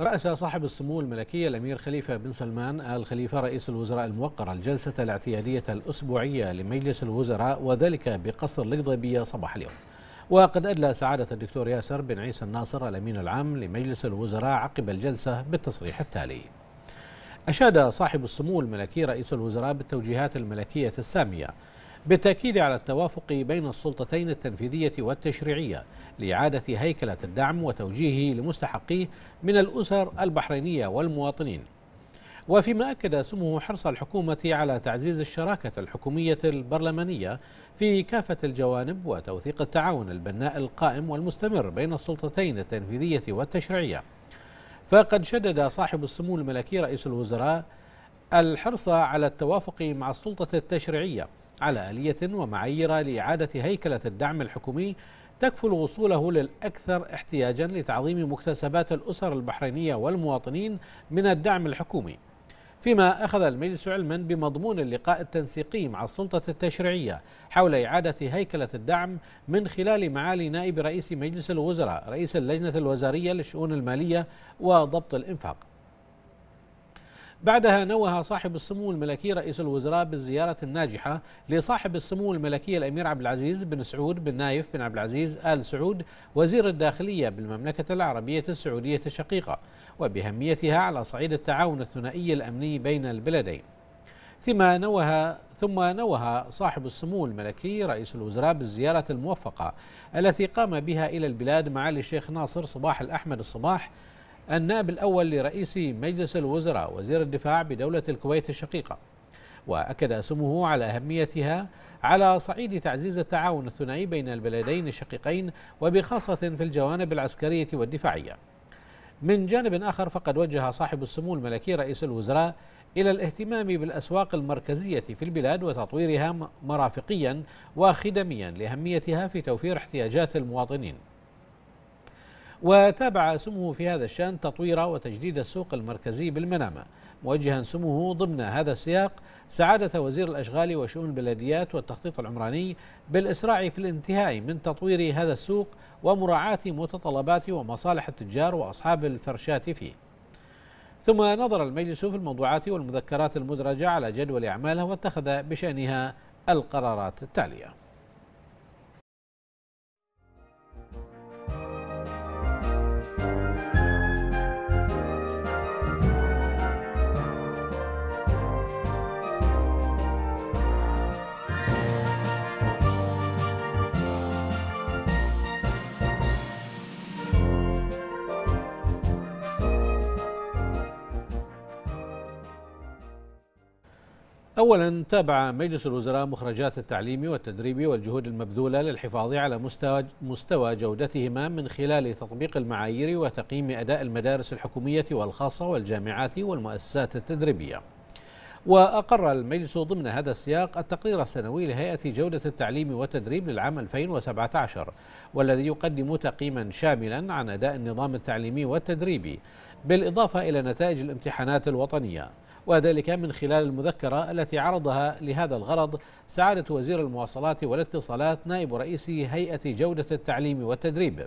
رأس صاحب السمو الملكي الأمير خليفة بن سلمان آل خليفة رئيس الوزراء الموقر الجلسة الاعتيادية الأسبوعية لمجلس الوزراء وذلك بقصر القضيبية صباح اليوم وقد أدلى سعادة الدكتور ياسر بن عيسى الناصر الأمين العام لمجلس الوزراء عقب الجلسة بالتصريح التالي أشاد صاحب السمو الملكي رئيس الوزراء بالتوجيهات الملكية السامية بالتأكيد على التوافق بين السلطتين التنفيذية والتشريعية لإعادة هيكلة الدعم وتوجيهه لمستحقيه من الأسر البحرينية والمواطنين وفيما أكد سمو حرص الحكومة على تعزيز الشراكة الحكومية البرلمانية في كافة الجوانب وتوثيق التعاون البناء القائم والمستمر بين السلطتين التنفيذية والتشريعية فقد شدد صاحب السمو الملكي رئيس الوزراء الحرص على التوافق مع السلطة التشريعية على آلية ومعايير لإعادة هيكلة الدعم الحكومي تكفل وصوله للأكثر احتياجا لتعظيم مكتسبات الأسر البحرينية والمواطنين من الدعم الحكومي فيما أخذ المجلس علما بمضمون اللقاء التنسيقي مع السلطة التشريعية حول إعادة هيكلة الدعم من خلال معالي نائب رئيس مجلس الوزراء رئيس اللجنة الوزارية للشؤون المالية وضبط الإنفاق بعدها نوه صاحب السمو الملكي رئيس الوزراء بالزيارة الناجحة لصاحب السمو الملكي الأمير عبد العزيز بن سعود بن نايف بن عبد العزيز آل سعود وزير الداخلية بالمملكة العربية السعودية الشقيقة وبأهميتها على صعيد التعاون الثنائي الأمني بين البلدين ثم نوه ثم نوه صاحب السمو الملكي رئيس الوزراء بالزيارة الموفقة التي قام بها إلى البلاد معالي الشيخ ناصر صباح الأحمد الصباح النائب الأول لرئيس مجلس الوزراء وزير الدفاع بدولة الكويت الشقيقة وأكد سموه على أهميتها على صعيد تعزيز التعاون الثنائي بين البلدين الشقيقين وبخاصة في الجوانب العسكرية والدفاعية من جانب آخر فقد وجه صاحب السمو الملكي رئيس الوزراء إلى الاهتمام بالأسواق المركزية في البلاد وتطويرها مرافقيا وخدميا لأهميتها في توفير احتياجات المواطنين وتابع سموه في هذا الشأن تطوير وتجديد السوق المركزي بالمنامة موجها سموه ضمن هذا السياق سعادة وزير الأشغال وشؤون البلديات والتخطيط العمراني بالإسراع في الانتهاء من تطوير هذا السوق ومراعاة متطلبات ومصالح التجار وأصحاب الفرشات فيه ثم نظر المجلس في الموضوعات والمذكرات المدرجة على جدول أعماله واتخذ بشأنها القرارات التالية أولا تابع مجلس الوزراء مخرجات التعليم والتدريب والجهود المبذولة للحفاظ على مستوى مستوى جودتهما من خلال تطبيق المعايير وتقييم أداء المدارس الحكومية والخاصة والجامعات والمؤسسات التدريبية. وأقر المجلس ضمن هذا السياق التقرير السنوي لهيئة جودة التعليم والتدريب للعام 2017 والذي يقدم تقييما شاملا عن أداء النظام التعليمي والتدريبي بالإضافة إلى نتائج الامتحانات الوطنية وذلك من خلال المذكرة التي عرضها لهذا الغرض سعادة وزير المواصلات والاتصالات نائب رئيس هيئة جودة التعليم والتدريب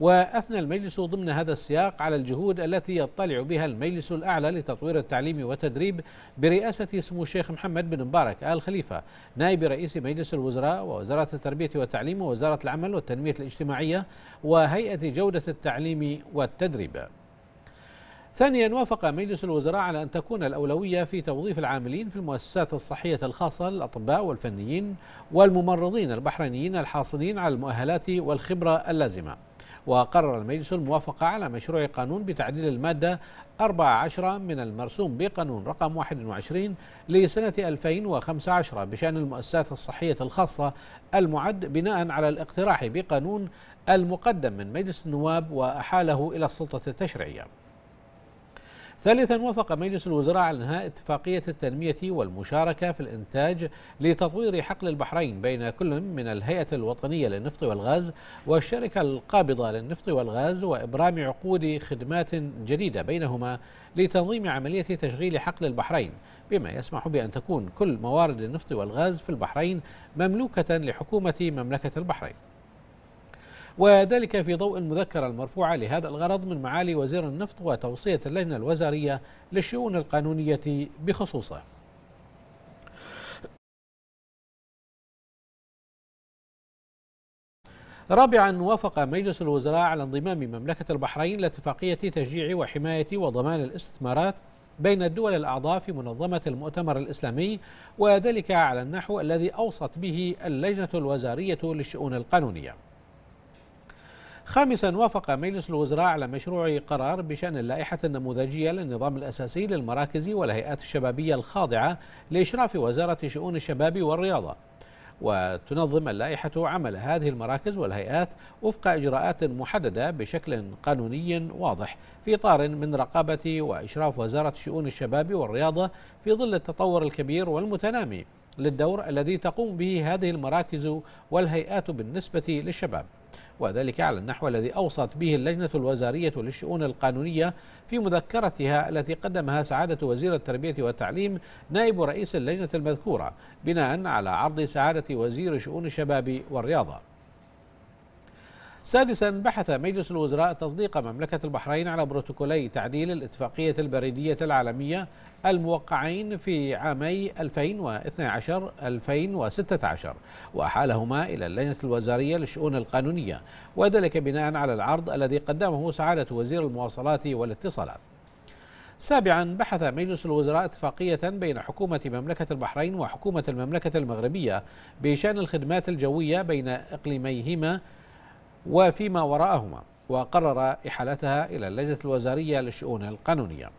وأثنى المجلس ضمن هذا السياق على الجهود التي يطلع بها المجلس الأعلى لتطوير التعليم والتدريب برئاسة سمو الشيخ محمد بن مبارك آل خليفة نائب رئيس مجلس الوزراء ووزارة التربية والتعليم ووزارة العمل والتنمية الاجتماعية وهيئة جودة التعليم والتدريب ثانيا وافق مجلس الوزراء على أن تكون الأولوية في توظيف العاملين في المؤسسات الصحية الخاصة للأطباء والفنيين والممرضين البحرينيين الحاصلين على المؤهلات والخبرة اللازمة وقرر المجلس الموافقة على مشروع قانون بتعديل المادة 14 من المرسوم بقانون رقم 21 لسنة 2015 بشأن المؤسسات الصحية الخاصة المعد بناء على الاقتراح بقانون المقدم من مجلس النواب وأحاله إلى السلطة التشريعية ثالثا وافق مجلس الوزراء على انهاء اتفاقيه التنميه والمشاركه في الانتاج لتطوير حقل البحرين بين كل من الهيئه الوطنيه للنفط والغاز والشركه القابضه للنفط والغاز وابرام عقود خدمات جديده بينهما لتنظيم عمليه تشغيل حقل البحرين بما يسمح بان تكون كل موارد النفط والغاز في البحرين مملوكه لحكومه مملكه البحرين وذلك في ضوء المذكرة المرفوعة لهذا الغرض من معالي وزير النفط وتوصية اللجنة الوزارية للشؤون القانونية بخصوصه رابعا وافق مجلس الوزراء على انضمام مملكة البحرين لاتفاقية تشجيع وحماية وضمان الاستثمارات بين الدول الأعضاء في منظمة المؤتمر الإسلامي وذلك على النحو الذي أوصت به اللجنة الوزارية للشؤون القانونية خامسا وافق مجلس الوزراء على مشروع قرار بشأن اللائحة النموذجية للنظام الأساسي للمراكز والهيئات الشبابية الخاضعة لإشراف وزارة شؤون الشباب والرياضة وتنظم اللائحة عمل هذه المراكز والهيئات وفق إجراءات محددة بشكل قانوني واضح في إطار من رقابة وإشراف وزارة شؤون الشباب والرياضة في ظل التطور الكبير والمتنامي للدور الذي تقوم به هذه المراكز والهيئات بالنسبة للشباب وذلك على النحو الذي أوصت به اللجنة الوزارية للشؤون القانونية في مذكرتها التي قدمها سعادة وزير التربية والتعليم نائب رئيس اللجنة المذكورة بناء على عرض سعادة وزير شؤون الشباب والرياضة سادسا بحث مجلس الوزراء تصديق مملكة البحرين على بروتوكولي تعديل الاتفاقية البريدية العالمية الموقعين في عامي 2012-2016 وأحالهما إلى اللجنة الوزارية للشؤون القانونية وذلك بناء على العرض الذي قدمه سعادة وزير المواصلات والاتصالات سابعا بحث مجلس الوزراء اتفاقية بين حكومة مملكة البحرين وحكومة المملكة المغربية بشأن الخدمات الجوية بين إقليميهما وفيما وراءهما وقرر إحالتها إلى اللجنة الوزارية للشؤون القانونية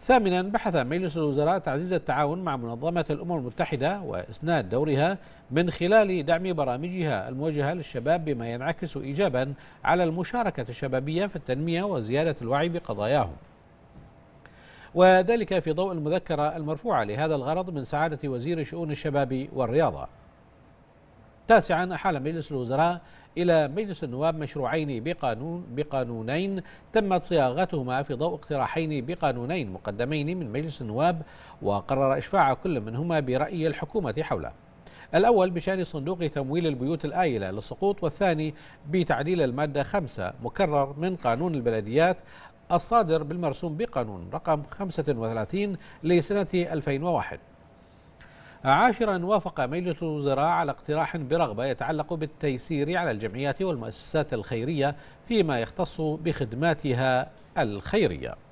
ثامنا بحث مجلس الوزراء تعزيز التعاون مع منظمة الأمم المتحدة وإسناد دورها من خلال دعم برامجها الموجهة للشباب بما ينعكس إيجابا على المشاركة الشبابية في التنمية وزيادة الوعي بقضاياهم وذلك في ضوء المذكرة المرفوعة لهذا الغرض من سعادة وزير شؤون الشباب والرياضة تاسعا أحال مجلس الوزراء إلى مجلس النواب مشروعين بقانون بقانونين تمت صياغتهما في ضوء اقتراحين بقانونين مقدمين من مجلس النواب وقرر إشفاع كل منهما برأي الحكومة حوله الأول بشأن صندوق تمويل البيوت الآيلة للسقوط والثاني بتعديل المادة خمسة مكرر من قانون البلديات الصادر بالمرسوم بقانون رقم 35 لسنة 2001 عاشرا وافق مجلس الوزراء على اقتراح برغبة يتعلق بالتيسير على الجمعيات والمؤسسات الخيرية فيما يختص بخدماتها الخيريه